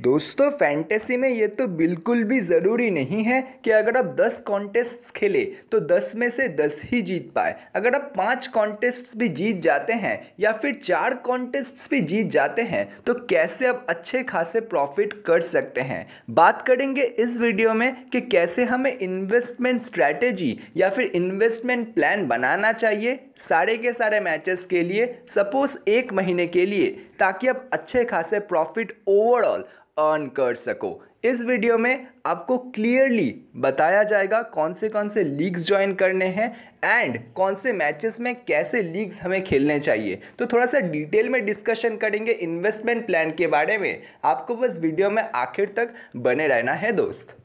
दोस्तों फैंटेसी में ये तो बिल्कुल भी ज़रूरी नहीं है कि अगर आप 10 कॉन्टेस्ट खेले तो 10 में से 10 ही जीत पाए अगर आप पांच कॉन्टेस्ट भी जीत जाते हैं या फिर चार कॉन्टेस्ट भी जीत जाते हैं तो कैसे आप अच्छे खासे प्रॉफिट कर सकते हैं बात करेंगे इस वीडियो में कि कैसे हमें इन्वेस्टमेंट स्ट्रैटेजी या फिर इन्वेस्टमेंट प्लान बनाना चाहिए सारे के सारे मैचेस के लिए सपोज एक महीने के लिए ताकि आप अच्छे खासे प्रॉफिट ओवरऑल अर्न कर सको इस वीडियो में आपको क्लियरली बताया जाएगा कौन से कौन से लीग्स ज्वाइन करने हैं एंड कौन से मैचेस में कैसे लीग्स हमें खेलने चाहिए तो थोड़ा सा डिटेल में डिस्कशन करेंगे इन्वेस्टमेंट प्लान के बारे में आपको बस वीडियो में आखिर तक बने रहना है दोस्त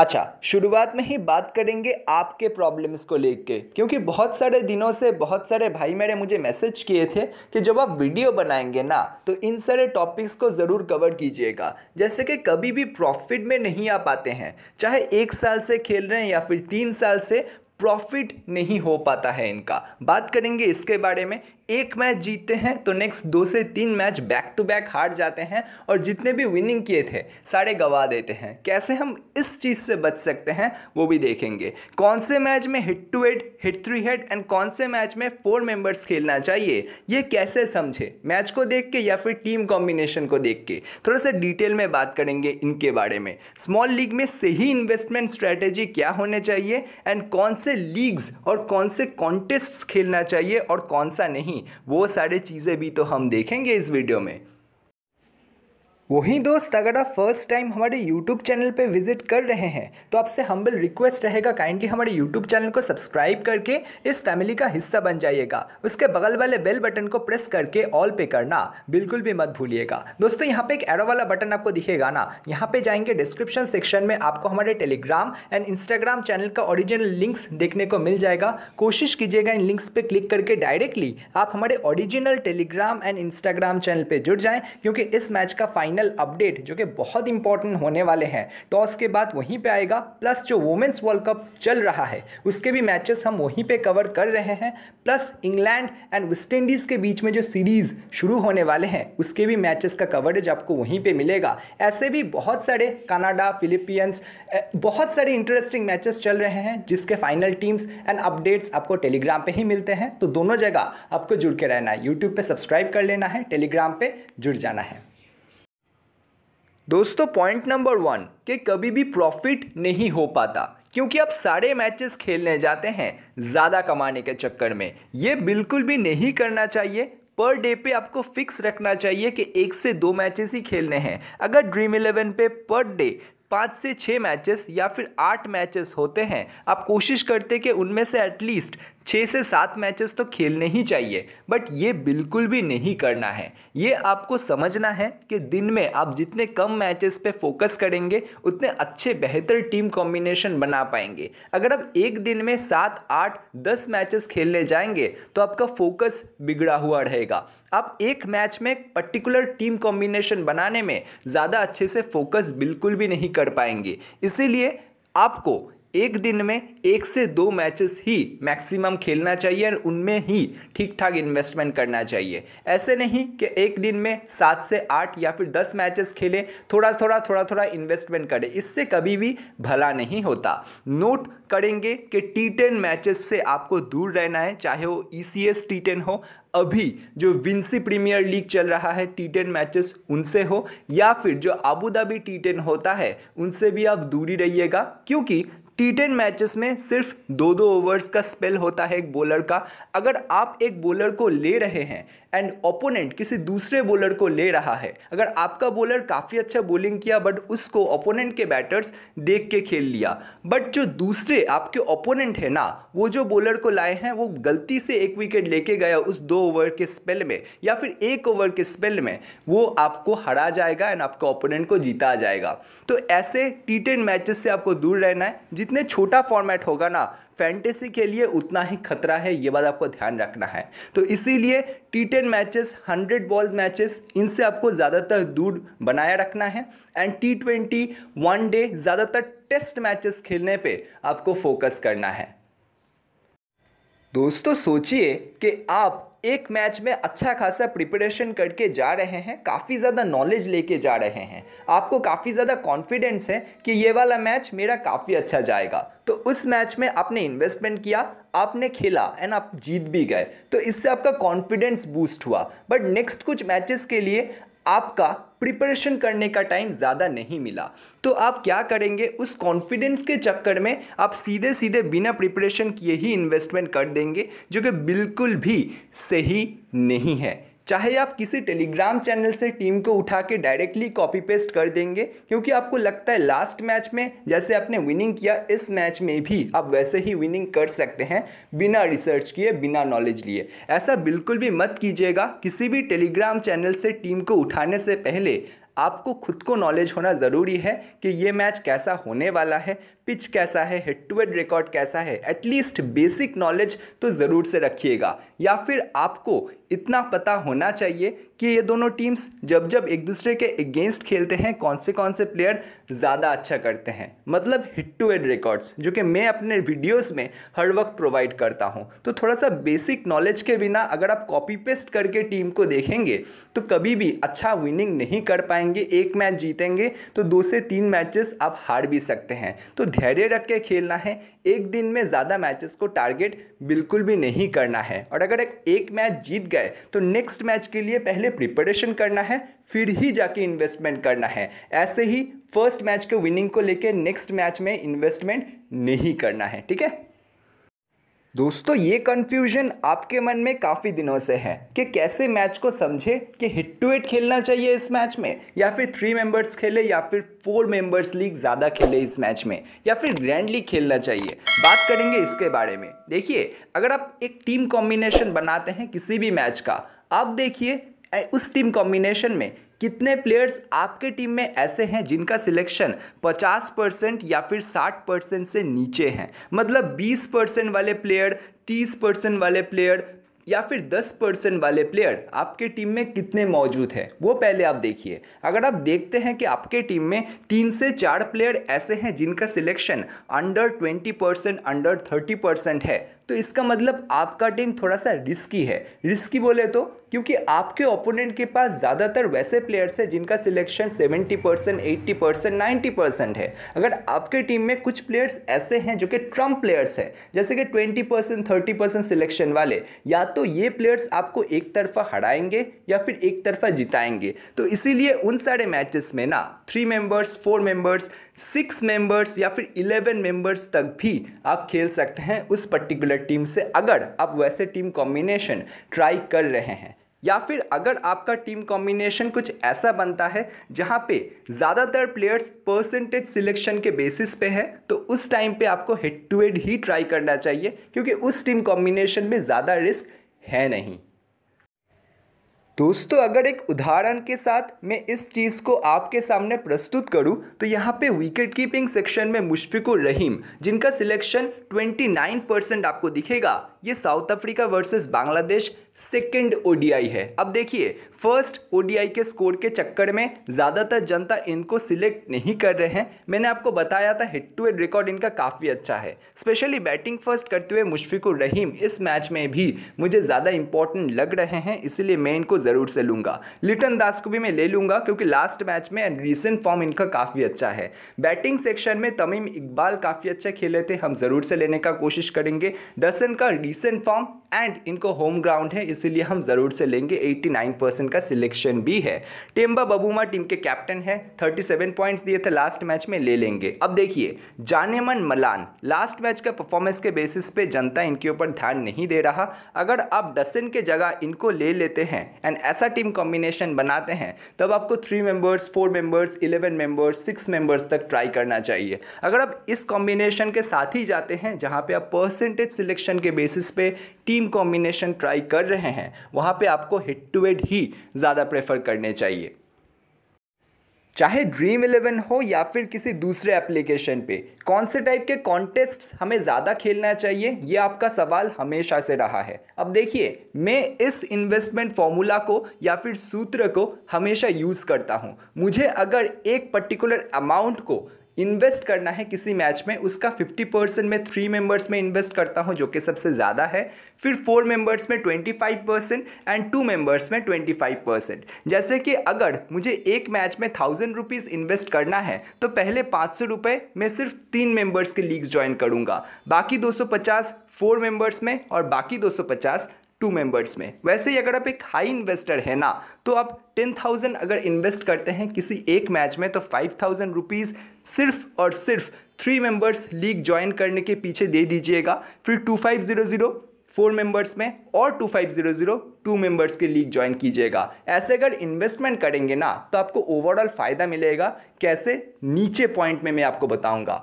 अच्छा शुरुआत में ही बात करेंगे आपके प्रॉब्लम्स को लेके क्योंकि बहुत सारे दिनों से बहुत सारे भाई मेरे मुझे मैसेज किए थे कि जब आप वीडियो बनाएंगे ना तो इन सारे टॉपिक्स को ज़रूर कवर कीजिएगा जैसे कि कभी भी प्रॉफिट में नहीं आ पाते हैं चाहे एक साल से खेल रहे हैं या फिर तीन साल से प्रॉफिट नहीं हो पाता है इनका बात करेंगे इसके बारे में एक मैच जीतते हैं तो नेक्स्ट दो से तीन मैच बैक टू बैक हार जाते हैं और जितने भी विनिंग किए थे सारे गवा देते हैं कैसे हम इस चीज़ से बच सकते हैं वो भी देखेंगे कौन से मैच में hit two eight hit three head and कौन से मैच में फोर मेंबर्स खेलना चाहिए ये कैसे समझे मैच को देख के या फिर टीम कॉम्बिनेशन को देख के थोड़ा सा डिटेल में बात करेंगे इनके बारे में स्मॉल लीग में सही इन्वेस्टमेंट स्ट्रैटेजी क्या होने चाहिए एंड कौन से लीग्स और कौन से कॉन्टेस्ट खेलना चाहिए और कौन सा नहीं नहीं वो सारी चीज़ें भी तो हम देखेंगे इस वीडियो में वहीं दोस्त अगर आप फर्स्ट टाइम हमारे यूट्यूब चैनल पे विजिट कर रहे हैं तो आपसे हम्बल रिक्वेस्ट रहेगा काइंडली हमारे यूट्यूब चैनल को सब्सक्राइब करके इस फैमिली का हिस्सा बन जाइएगा उसके बगल वाले बेल बटन को प्रेस करके ऑल पे करना बिल्कुल भी मत भूलिएगा दोस्तों यहाँ पे एक एरो वाला बटन आपको दिखेगा ना यहाँ पे जाएंगे डिस्क्रिप्शन सेक्शन में आपको हमारे टेलीग्राम एंड इंस्टाग्राम चैनल का ऑरिजिनल लिंक्स देखने को मिल जाएगा कोशिश कीजिएगा इन लिंक्स पर क्लिक करके डायरेक्टली आप हमारे original Telegram and Instagram channel पर जुड़ जाएँ क्योंकि इस मैच का फाइनल फाइनल अपडेट जो कि बहुत इंपॉर्टेंट होने वाले हैं टॉस के बाद वहीं पे आएगा प्लस जो वुमेंस वर्ल्ड कप चल रहा है उसके भी मैचेस हम वहीं पे कवर कर रहे हैं plus England and West Indies के बीच में जो सीरीज़ शुरू होने वाले हैं उसके भी मैचेस का कवरेज आपको वहीं पर मिलेगा ऐसे भी बहुत सारे कनाडा फिलिपियंस बहुत सारे इंटरेस्टिंग मैचेस चल रहे हैं जिसके फाइनल टीम्स एंड अपडेट्स आपको टेलीग्राम पर ही मिलते हैं तो दोनों जगह आपको जुड़ के रहना है यूट्यूब पर सब्सक्राइब कर लेना है टेलीग्राम पे जुड़ जाना है दोस्तों पॉइंट नंबर वन कि कभी भी प्रॉफिट नहीं हो पाता क्योंकि आप सारे मैचेस खेलने जाते हैं ज़्यादा कमाने के चक्कर में ये बिल्कुल भी नहीं करना चाहिए पर डे पे आपको फिक्स रखना चाहिए कि एक से दो मैचेस ही खेलने हैं अगर ड्रीम इलेवन पे पर डे पाँच से छः मैचेस या फिर आठ मैचेस होते हैं आप कोशिश करते कि उनमें से एटलीस्ट छः से सात मैचेस तो खेलने ही चाहिए बट ये बिल्कुल भी नहीं करना है ये आपको समझना है कि दिन में आप जितने कम मैचेस पे फोकस करेंगे उतने अच्छे बेहतर टीम कॉम्बिनेशन बना पाएंगे अगर आप एक दिन में सात आठ दस मैचेस खेलने जाएंगे तो आपका फोकस बिगड़ा हुआ रहेगा आप एक मैच में पर्टिकुलर टीम कॉम्बिनेशन बनाने में ज़्यादा अच्छे से फोकस बिल्कुल भी नहीं कर पाएंगे इसीलिए आपको एक दिन में एक से दो मैचेस ही मैक्सिमम खेलना चाहिए और उनमें ही ठीक ठाक इन्वेस्टमेंट करना चाहिए ऐसे नहीं कि एक दिन में सात से आठ या फिर दस मैचेस खेले थोड़ा थोड़ा थोड़ा थोड़ा इन्वेस्टमेंट करें इससे कभी भी भला नहीं होता नोट करेंगे कि टी टेन मैचेस से आपको दूर रहना है चाहे वो E C S T ten हो अभी जो विंसी प्रीमियर लीग चल रहा है टी टेन मैचेस उनसे हो या फिर जो आबू धाबी टी टेन होता है उनसे भी आप दूरी रहिएगा क्योंकि टी टेन मैचेस में सिर्फ दो दो ओवर्स का स्पेल होता है एक बॉलर का अगर आप एक बॉलर को ले रहे हैं एंड ओपोनेंट किसी दूसरे बॉलर को ले रहा है अगर आपका बॉलर काफ़ी अच्छा बॉलिंग किया बट उसको ओपोनेंट के बैटर्स देख के खेल लिया बट जो दूसरे आपके ओपोनेंट है ना वो जो बॉलर को लाए हैं वो गलती से एक विकेट लेके गया उस दो ओवर के स्पेल में या फिर एक ओवर के स्पेल में वो आपको हरा जाएगा एंड आपका ओपोनेंट को जीता जाएगा तो ऐसे टी टेन से आपको दूर रहना है जितने छोटा फॉर्मेट होगा ना फैंटेसी के लिए उतना ही खतरा है ये बात आपको ध्यान रखना है तो इसीलिए T ten matches hundred ball matches इनसे आपको ज़्यादातर दूर बनाए रखना है and T twenty one day ज़्यादातर टेस्ट मैचेस खेलने पे आपको फोकस करना है दोस्तों सोचिए कि आप एक मैच में अच्छा खासा प्रिपरेशन करके जा रहे हैं काफ़ी ज़्यादा नॉलेज लेके जा रहे हैं आपको काफ़ी ज़्यादा कॉन्फिडेंस है कि ये वाला मैच मेरा काफ़ी अच्छा जाएगा तो उस मैच में आपने इन्वेस्टमेंट किया आपने खेला एंड आप जीत भी गए तो इससे आपका कॉन्फिडेंस बूस्ट हुआ बट नेक्स्ट कुछ मैचेस के लिए आपका प्रिपरेशन करने का टाइम ज़्यादा नहीं मिला तो आप क्या करेंगे उस कॉन्फिडेंस के चक्कर में आप सीधे सीधे बिना प्रिपरेशन किए ही इन्वेस्टमेंट कर देंगे जो कि बिल्कुल भी सही नहीं है चाहे आप किसी टेलीग्राम चैनल से टीम को उठा के डायरेक्टली कॉपी पेस्ट कर देंगे क्योंकि आपको लगता है लास्ट मैच में जैसे आपने विनिंग किया इस मैच में भी आप वैसे ही विनिंग कर सकते हैं बिना रिसर्च किए बिना नॉलेज लिए ऐसा बिल्कुल भी मत कीजिएगा किसी भी टेलीग्राम चैनल से टीम को उठाने से पहले आपको खुद को नॉलेज होना ज़रूरी है कि ये मैच कैसा होने वाला है पिच कैसा है हेड टू हेड रिकॉर्ड कैसा है एटलीस्ट बेसिक नॉलेज तो ज़रूर से रखिएगा या फिर आपको इतना पता होना चाहिए कि ये दोनों टीम्स जब जब एक दूसरे के अगेंस्ट खेलते हैं कौन से कौन से प्लेयर ज़्यादा अच्छा करते हैं मतलब हिट टू हेड रिकॉर्ड्स जो कि मैं अपने वीडियोस में हर वक्त प्रोवाइड करता हूँ तो थोड़ा सा बेसिक नॉलेज के बिना अगर आप कॉपी पेस्ट करके टीम को देखेंगे तो कभी भी अच्छा विनिंग नहीं कर पाएंगे एक मैच जीतेंगे तो दो से तीन मैचेस आप हार भी सकते हैं तो धैर्य रख के खेलना है एक दिन में ज़्यादा मैचेस को टारगेट बिल्कुल भी नहीं करना है और अगर एक मैच जीत गए तो नेक्स्ट मैच के लिए पहले प्रिपरेशन करना है फिर ही जाके इन्वेस्टमेंट करना है ऐसे ही फर्स्ट मैच के विनिंग को लेकर नेक्स्ट मैच में इन्वेस्टमेंट नहीं करना है ठीक है दोस्तों ये कन्फ्यूजन आपके मन में काफ़ी दिनों से है कि कैसे मैच को समझे कि हिट टू हिट खेलना चाहिए इस मैच में या फिर थ्री मेंबर्स खेले या फिर फोर मेंबर्स लीग ज़्यादा खेले इस मैच में या फिर ग्रैंड लीग खेलना चाहिए बात करेंगे इसके बारे में देखिए अगर आप एक टीम कॉम्बिनेशन बनाते हैं किसी भी मैच का आप देखिए उस टीम कॉम्बिनेशन में कितने प्लेयर्स आपके टीम में ऐसे हैं जिनका सिलेक्शन 50 परसेंट या फिर 60 परसेंट से नीचे हैं मतलब 20 परसेंट वाले प्लेयर 30 परसेंट वाले प्लेयर या फिर 10 परसेंट वाले प्लेयर आपके टीम में कितने मौजूद हैं वो पहले आप देखिए अगर आप देखते हैं कि आपके टीम में तीन से चार प्लेयर ऐसे हैं जिनका selection under 20 percent under 30 percent है तो इसका मतलब आपका टीम थोड़ा सा रिस्की है रिस्की बोले तो क्योंकि आपके ओपोनेंट के पास ज़्यादातर वैसे प्लेयर्स हैं जिनका selection 70 percent eighty percent ninety percent है अगर आपके टीम में कुछ प्लेयर्स ऐसे हैं जो कि ट्रम्प प्लेयर्स हैं जैसे कि 20 परसेंट थर्टी परसेंट सिलेक्शन वाले या तो ये प्लेयर्स आपको एक तरफा हराएंगे या फिर एक तरफा जिताएंगे तो इसीलिए उन सारे मैचेस में ना three members four members six members या फिर इलेवन मेंबर्स तक भी आप खेल सकते हैं उस पर्टिकुलर पर्टिकुलर टीम से अगर आप वैसे टीम कॉम्बिनेशन ट्राई कर रहे हैं या फिर अगर आपका टीम कॉम्बिनेशन कुछ ऐसा बनता है जहाँ पे ज़्यादातर प्लेयर्स परसेंटेज सिलेक्शन के बेसिस पे है तो उस टाइम पे आपको हेड टू हेड ही ट्राई करना चाहिए क्योंकि उस टीम कॉम्बिनेशन में ज़्यादा रिस्क है नहीं दोस्तों अगर एक उदाहरण के साथ मैं इस चीज़ को आपके सामने प्रस्तुत करूं तो यहाँ पे विकेट कीपिंग सेक्शन में मुशफिकुर रहीम जिनका सिलेक्शन 29 परसेंट आपको दिखेगा ये South Africa versus Bangladesh second ODI है अब देखिए फर्स्ट ओडीआई के स्कोर के चक्कर में ज़्यादातर जनता इनको सिलेक्ट नहीं कर रहे हैं मैंने आपको बताया था हिट टू हेड रिकॉर्ड इनका काफ़ी अच्छा है स्पेशली बैटिंग फर्स्ट करते हुए मुशफिकुर रहीम इस मैच में भी मुझे ज़्यादा इंपॉर्टेंट लग रहे हैं इसीलिए मैं इनको ज़रूर से लूँगा लिटन दास को भी मैं ले लूँगा क्योंकि लास्ट मैच में एंड रिसेंट फॉर्म इनका काफ़ी अच्छा है बैटिंग सेक्शन में तमीम इकबाल काफ़ी अच्छा खेले थे हम ज़रूर से लेने का कोशिश करेंगे डसन का रिसेंट फॉर्म एंड इनको होम ग्राउंड है हैं इसीलिए हम ज़रूर से लेंगे 89 परसेंट का सिलेक्शन भी है टेम्बा बबूमा टीम के कैप्टन है 37 पॉइंट्स दिए थे लास्ट मैच में ले लेंगे अब देखिए Janneman Malan last match का परफॉर्मेंस के बेसिस पे जनता इनके ऊपर ध्यान नहीं दे रहा अगर आप डसन के जगह इनको ले लेते हैं एंड ऐसा टीम कॉम्बिनेशन बनाते हैं तब आपको three members four members eleven members six members तक ट्राई करना चाहिए अगर आप इस कॉम्बिनेशन के साथ ही जाते हैं जहाँ पे आप परसेंटेज सिलेक्शन के बेसिस पे टीम कॉम्बिनेशन ट्राई कर रहे हैं वहाँ पे आपको हिट टू हेड ही ज़्यादा प्रेफर करने चाहिए चाहे ड्रीम इलेवन हो या फिर किसी दूसरे एप्लीकेशन पे कौन से टाइप के कॉन्टेस्ट हमें ज़्यादा खेलना चाहिए ये आपका सवाल हमेशा से रहा है अब देखिए मैं इस इन्वेस्टमेंट फॉर्मूला को या फिर सूत्र को हमेशा यूज़ करता हूँ मुझे अगर एक पर्टिकुलर अमाउंट को इन्वेस्ट करना है किसी मैच में उसका 50 परसेंट मैं थ्री मेंबर्स में इन्वेस्ट करता हूँ जो कि सबसे ज़्यादा है फिर फोर मेंबर्स में 25 परसेंट एंड टू मेंबर्स में 25 परसेंट जैसे कि अगर मुझे एक मैच में थाउजेंड रुपीज़ इन्वेस्ट करना है तो पहले पाँच सौ रुपये मैं सिर्फ तीन मेंबर्स के लीग्स ज्वाइन करूँगा बाकी दो सौ पचास फोर मेंबर्स में और बाकी दो सौ पचास टू मेंबर्स में वैसे ही अगर आप एक हाई इन्वेस्टर है ना तो आप टेन थाउजेंड अगर इन्वेस्ट करते हैं किसी एक मैच में तो फाइव थाउजेंड रुपीज़ सिर्फ और सिर्फ थ्री मेंबर्स लीग ज्वाइन करने के पीछे दे दीजिएगा फिर two five zero zero four members में और two five zero zero two members के लीग ज्वाइन कीजिएगा ऐसे अगर इन्वेस्टमेंट करेंगे ना तो आपको ओवरऑल फ़ायदा मिलेगा कैसे नीचे पॉइंट में मैं आपको बताऊंगा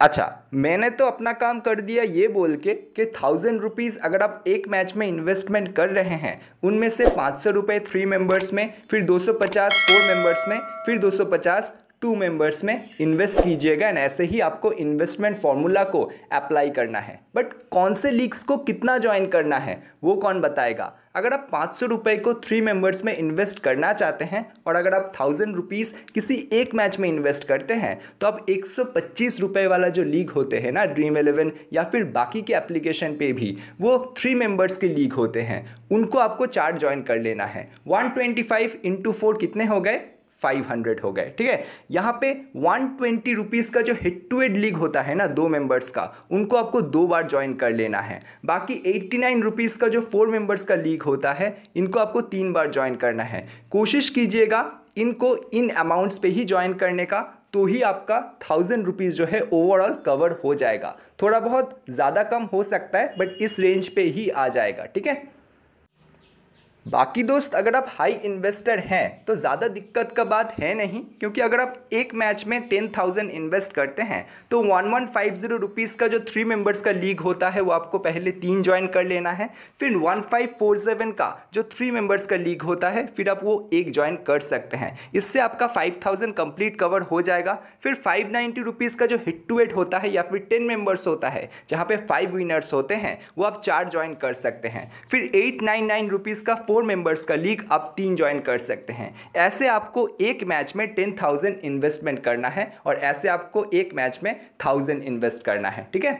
अच्छा मैंने तो अपना काम कर दिया ये बोल के कि थाउजेंड रुपीज़ अगर आप एक मैच में इन्वेस्टमेंट कर रहे हैं उनमें से पाँच सौ रुपये थ्री मेंबर्स में फिर दो सौ पचास फोर मेंबर्स में फिर दो सौ पचास टू मेंबर्स में इन्वेस्ट कीजिएगा एंड ऐसे ही आपको इन्वेस्टमेंट फॉर्मूला को अप्लाई करना है बट कौन से लीग्स को कितना ज्वाइन करना है वो कौन बताएगा अगर आप पाँच सौ रुपये को थ्री मेंबर्स में इन्वेस्ट करना चाहते हैं और अगर आप थाउजेंड रुपीज़ किसी एक मैच में इन्वेस्ट करते हैं तो आप एक सौ पच्चीस रुपये वाला जो लीग होते हैं ना ड्रीम एलेवन या फिर बाकी के एप्लीकेशन पे भी वो थ्री मेंबर्स के लीग होते हैं उनको आपको चार ज्वाइन कर लेना है one twenty five into four कितने हो गए 500 हो गए ठीक है यहाँ पे वन ट्वेंटी रुपीज़ का जो हेड टू हेड लीग होता है ना दो मेंबर्स का उनको आपको दो बार ज्वाइन कर लेना है बाकी एट्टी नाइन रुपीज़ का जो फोर मेंबर्स का लीग होता है इनको आपको तीन बार ज्वाइन करना है कोशिश कीजिएगा इनको इन अमाउंट्स पे ही ज्वाइन करने का तो ही आपका थाउजेंड रुपीज़ जो है ओवरऑल कवर हो जाएगा थोड़ा बहुत ज़्यादा कम हो सकता है बट इस रेंज पर ही आ जाएगा ठीक है बाकी दोस्त अगर आप हाई इन्वेस्टर हैं तो ज़्यादा दिक्कत का बात है नहीं क्योंकि अगर आप एक मैच में टेन थाउजेंड इन्वेस्ट करते हैं तो one one five zero rupees का जो थ्री मेंबर्स का लीग होता है वो आपको पहले तीन ज्वाइन कर लेना है फिर वन फाइव फोर सेवन का जो थ्री मेंबर्स का लीग होता है फिर आप वो एक ज्वाइन कर सकते हैं इससे आपका फाइव थाउजेंड कंप्लीट कवर हो जाएगा फिर फाइव नाइन्टी रुपीज़ का जो हिट टू एट होता है या फिर टेन मेंबर्स होता है जहाँ पे फाइव विनर्स होते हैं वो आप चार ज्वाइन कर सकते हैं फिर एट नाइन नाइन रुपीज़ का फोर फोर मेंबर्स का लीग आप तीन ज्वाइन कर सकते हैं ऐसे आपको एक मैच में टेन थाउजेंड इन्वेस्टमेंट करना है और ऐसे आपको एक मैच में थाउजेंड इन्वेस्ट करना है ठीक है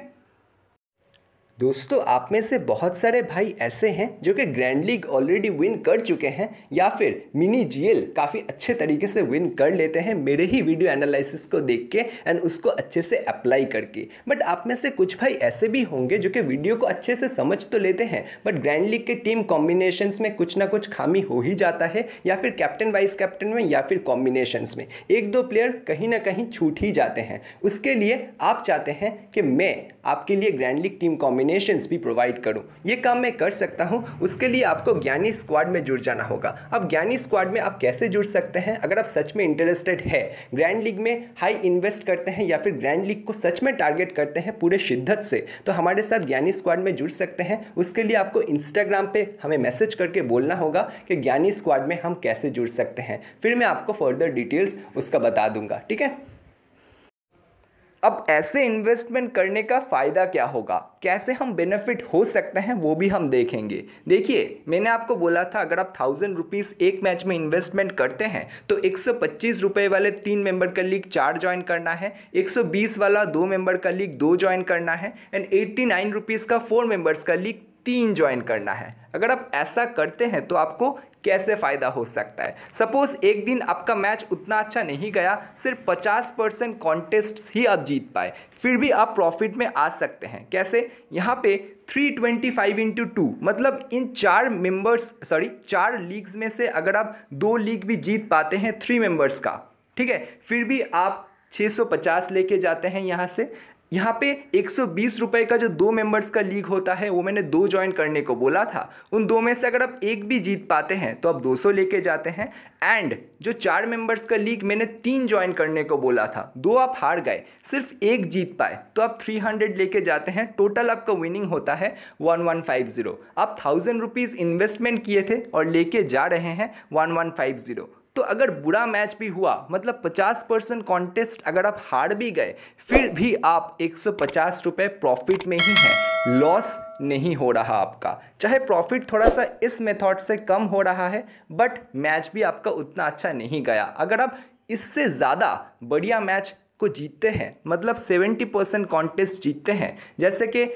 दोस्तों आप में से बहुत सारे भाई ऐसे हैं जो कि ग्रैंड लीग ऑलरेडी विन कर चुके हैं या फिर मिनी जीएल काफ़ी अच्छे तरीके से विन कर लेते हैं मेरे ही वीडियो एनालिसिस को देख के एंड उसको अच्छे से अप्लाई करके बट आप में से कुछ भाई ऐसे भी होंगे जो कि वीडियो को अच्छे से समझ तो लेते हैं बट ग्रैंड लीग के टीम कॉम्बिनेशन में कुछ ना कुछ खामी हो ही जाता है या फिर कैप्टन वाइस कैप्टन में या फिर कॉम्बिनेशन में एक दो प्लेयर कहीं ना कहीं छूट ही जाते हैं उसके लिए आप चाहते हैं कि मैं आपके लिए grand league team combination donations भी प्रोवाइड करूँ ये काम मैं कर सकता हूँ उसके लिए आपको ज्ञानी स्क्वाड में जुड़ जाना होगा अब ज्ञानी स्क्वाड में आप कैसे जुड़ सकते हैं अगर आप सच में इंटरेस्टेड है ग्रैंड लीग में हाई इन्वेस्ट करते हैं या फिर ग्रैंड लीग को सच में टारगेट करते हैं पूरे शिद्दत से तो हमारे साथ ज्ञानी स्क्वाड में जुड़ सकते हैं उसके लिए आपको इंस्टाग्राम पर हमें मैसेज करके बोलना होगा कि ज्ञानी स्क्वाड में हम कैसे जुड़ सकते हैं फिर मैं आपको फर्दर डिटेल्स उसका बता दूंगा ठीक है अब ऐसे इन्वेस्टमेंट करने का फ़ायदा क्या होगा कैसे हम बेनिफिट हो सकते हैं वो भी हम देखेंगे देखिए मैंने आपको बोला था अगर आप थाउजेंड रुपीज़ एक मैच में इन्वेस्टमेंट करते हैं तो एक सौ पच्चीस रुपये वाले तीन मेंबर का लीग चार ज्वाइन करना है एक सौ बीस वाला दो मेंबर का लीग दो ज्वाइन करना है एंड एट्टी नाइन रुपीज़ का फोर मेंबर्स का लीग तीन ज्वाइन करना है अगर आप ऐसा करते हैं तो आपको कैसे फ़ायदा हो सकता है सपोज़ एक दिन आपका मैच उतना अच्छा नहीं गया सिर्फ 50 परसेंट कॉन्टेस्ट ही आप जीत पाए फिर भी आप प्रॉफिट में आ सकते हैं कैसे यहाँ पे 325 ट्वेंटी फाइव इंटू टू मतलब इन चार मेंबर्स सॉरी चार लीग्स में से अगर आप दो लीग भी जीत पाते हैं थ्री मेंबर्स का ठीक है फिर भी आप 650 लेके जाते हैं यहाँ से यहाँ पे एक सौ का जो दो मेंबर्स का लीग होता है वो मैंने दो ज्वाइन करने को बोला था उन दो में से अगर आप एक भी जीत पाते हैं तो आप 200 लेके जाते हैं एंड जो चार मेंबर्स का लीग मैंने तीन ज्वाइन करने को बोला था दो आप हार गए सिर्फ एक जीत पाए तो आप 300 लेके जाते हैं टोटल आपका विनिंग होता है 1150 आप थाउजेंड रुपीज़ इन्वेस्टमेंट किए थे और लेके जा रहे हैं वन तो अगर बुरा मैच भी हुआ मतलब 50 परसेंट कॉन्टेस्ट अगर आप हार भी गए फिर भी आप एक सौ प्रॉफिट में ही हैं लॉस नहीं हो रहा आपका चाहे प्रॉफिट थोड़ा सा इस मेथड से कम हो रहा है बट मैच भी आपका उतना अच्छा नहीं गया अगर आप इससे ज़्यादा बढ़िया मैच को जीतते हैं मतलब 70 परसेंट कॉन्टेस्ट जीतते हैं जैसे कि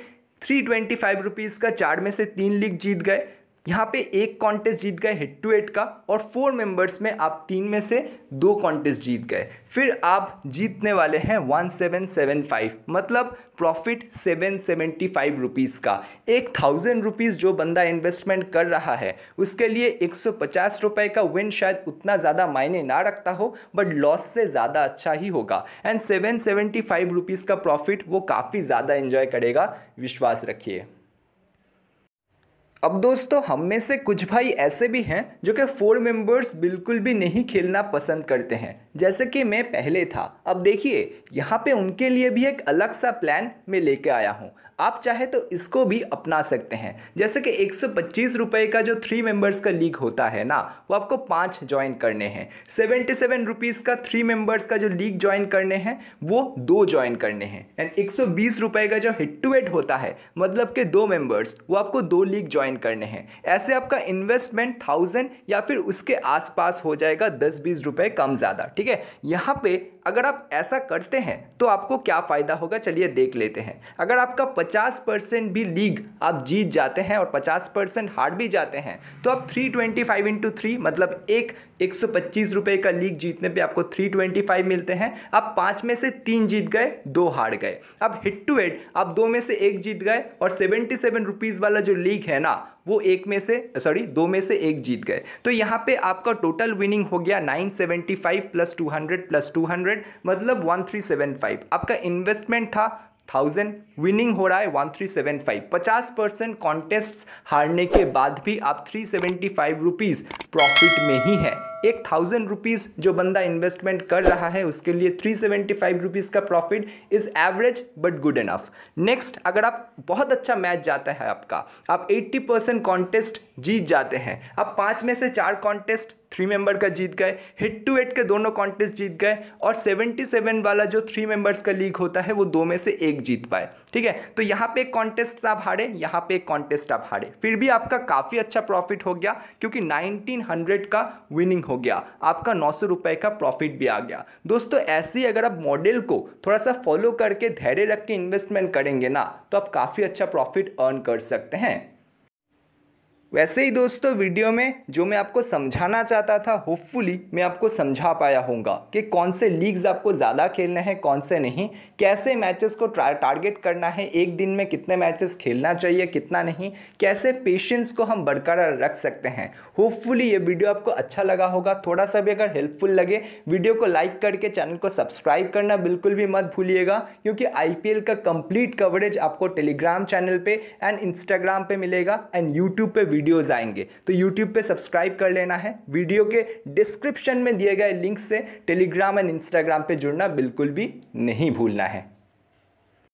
थ्री ट्वेंटी फाइव रुपीज़ का चार में से तीन लीग जीत गए यहाँ पे एक कॉन्टेस्ट जीत गए हेड टू हेड का और फोर मेंबर्स में आप तीन में से दो कॉन्टेस्ट जीत गए फिर आप जीतने वाले हैं वन सेवन सेवन फाइव मतलब profit seven seventy five rupees का एक थाउजेंड रुपीज़ जो बंदा इन्वेस्टमेंट कर रहा है उसके लिए एक सौ पचास रुपये का विन शायद उतना ज़्यादा मायने ना रखता हो बट लॉस से ज़्यादा अच्छा ही होगा and seven seventy five rupees का प्रॉफिट वो काफ़ी ज़्यादा इन्जॉय करेगा विश्वास रखिए अब दोस्तों हम में से कुछ भाई ऐसे भी हैं जो कि फोर मेंबर्स बिल्कुल भी नहीं खेलना पसंद करते हैं जैसे कि मैं पहले था अब देखिए यहाँ पे उनके लिए भी एक अलग सा प्लान मैं लेके आया हूँ आप चाहे तो इसको भी अपना सकते हैं जैसे कि एक सौ का जो थ्री मेंबर्स का लीग होता है ना वो आपको पाँच ज्वाइन करने हैं सेवेंटी सेवन रुपीज़ का थ्री मेंबर्स का जो लीग ज्वाइन करने हैं वो दो ज्वाइन करने हैं एंड एक सौ बीस रुपये का जो हिट टू हेड होता है मतलब कि दो मेंबर्स वो आपको दो लीग ज्वाइन करने हैं ऐसे आपका इन्वेस्टमेंट थाउजेंड या फिर उसके आसपास हो जाएगा दस बीस रुपये कम ज़्यादा ठीक ठीक है यहाँ पे अगर आप ऐसा करते हैं तो आपको क्या फ़ायदा होगा चलिए देख लेते हैं अगर आपका 50 परसेंट भी लीग आप जीत जाते हैं और 50 परसेंट हार भी जाते हैं तो आप 325 ट्वेंटी फाइव इंटू थ्री मतलब एक एक सौ पच्चीस का लीग जीतने पे आपको 325 मिलते हैं आप पाँच में से तीन जीत गए दो हार गए अब हिट टू हेड आप दो में से एक जीत गए और सेवेंटी सेवन रुपीज़ वाला जो लीग है ना वो एक में से सॉरी दो में से एक जीत गए तो यहाँ पे आपका टोटल विनिंग हो गया 975 प्लस 200 प्लस 200 हंड्रेड मतलब वन थ्री सेवन फाइव आपका इन्वेस्टमेंट था थाउजेंड विनिंग हो रहा है वन थ्री सेवन फाइव पचास परसेंट कॉन्टेस्ट हारने के बाद भी आप three seventy five rupees profit में ही है एक थाउजेंड रुपीज़ जो बंदा इन्वेस्टमेंट कर रहा है उसके लिए थ्री सेवेंटी फाइव रुपीज़ का profit is average but good enough next अगर आप बहुत अच्छा मैच जाता है आपका आप एट्टी परसेंट कॉन्टेस्ट जीत जाते हैं आप पाँच में से चार कॉन्टेस्ट थ्री मेंबर का जीत गए हिट टू हेड के दोनों कॉन्टेस्ट जीत गए और सेवेंटी सेवन वाला जो थ्री मेंबर्स का लीग होता है वो दो में से एक जीत पाए ठीक है तो यहाँ पे एक कॉन्टेस्ट आप हारे यहाँ पे एक कॉन्टेस्ट आप हारे फिर भी आपका काफ़ी अच्छा प्रॉफिट हो गया क्योंकि 1900 का विनिंग हो गया आपका नौ सौ का प्रॉफिट भी आ गया दोस्तों ऐसे ही अगर आप मॉडल को थोड़ा सा फॉलो करके धैर्य रख के इन्वेस्टमेंट करेंगे ना तो आप काफ़ी अच्छा प्रॉफिट अर्न कर सकते हैं वैसे ही दोस्तों वीडियो में जो मैं आपको समझाना चाहता था होपफुली मैं आपको समझा पाया होगा कि कौन से लीग्स आपको ज़्यादा खेलने हैं कौन से नहीं कैसे मैचेस को टारगेट करना है एक दिन में कितने मैचेस खेलना चाहिए कितना नहीं कैसे पेशेंस को हम बरकरार रख सकते हैं होपफुली ये वीडियो आपको अच्छा लगा होगा थोड़ा सा भी अगर हेल्पफुल लगे वीडियो को लाइक करके चैनल को सब्सक्राइब करना बिल्कुल भी मत भूलिएगा क्योंकि आई का कंप्लीट कवरेज आपको टेलीग्राम चैनल पर एंड इंस्टाग्राम पर मिलेगा एंड यूट्यूब पर वीडियोस आएंगे तो यूट्यूब पे सब्सक्राइब कर लेना है वीडियो के डिस्क्रिप्शन में दिए गए लिंक से टेलीग्राम एंड इंस्टाग्राम पे जुड़ना बिल्कुल भी नहीं भूलना है